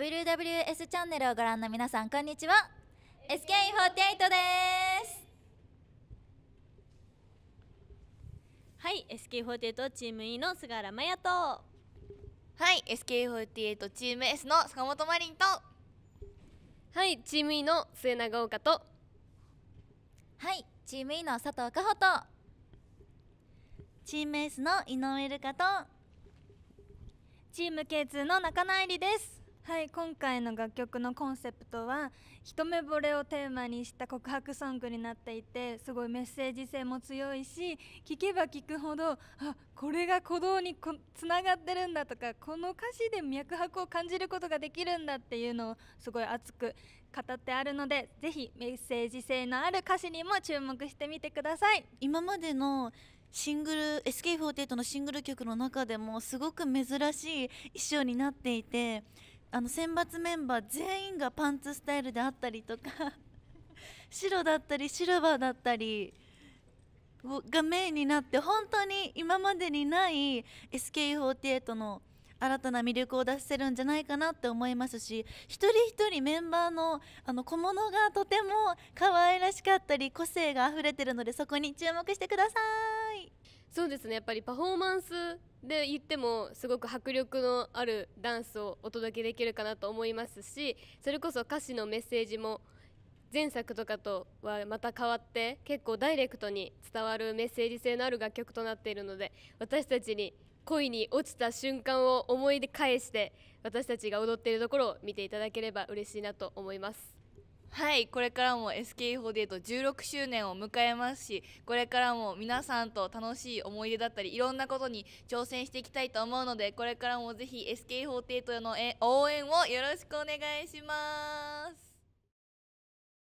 WWS チャンネルをご覧の皆さんこんにちは SK48 ですはい SK48 チーム E の菅原麻也とはい SK48 チーム S の坂本真凛とはいチーム E の末永岡とはいチーム E の佐藤果穂とチーム S の井上瑠香とチーム K2 の中野愛理ですはい今回の楽曲のコンセプトは一目惚れをテーマにした告白ソングになっていてすごいメッセージ性も強いし聴けば聴くほどあこれが鼓動につながってるんだとかこの歌詞で脈拍を感じることができるんだっていうのをすごい熱く語ってあるのでぜひメッセージ性のある歌詞にも注目してみてください今までのシングル SK48 のシングル曲の中でもすごく珍しい衣装になっていてあの選抜メンバー全員がパンツスタイルであったりとか 白だったりシルバーだったりがメインになって本当に今までにない SKE48 の新たな魅力を出せるんじゃないかなって思いますし一人一人メンバーのあの小物がとても可愛らしかったり個性があふれてるのでそこに注目してください。そうですねやっぱりパフォーマンスで言ってもすごく迫力のあるダンスをお届けできるかなと思いますしそれこそ歌詞のメッセージも前作とかとはまた変わって結構ダイレクトに伝わるメッセージ性のある楽曲となっているので私たちに恋に落ちた瞬間を思い返して私たちが踊っているところを見ていただければ嬉しいなと思います。はいこれからも s k 4 8 1 6周年を迎えますしこれからも皆さんと楽しい思い出だったりいろんなことに挑戦していきたいと思うのでこれからもぜひ s k 4 8の応援をよろしくお願いします。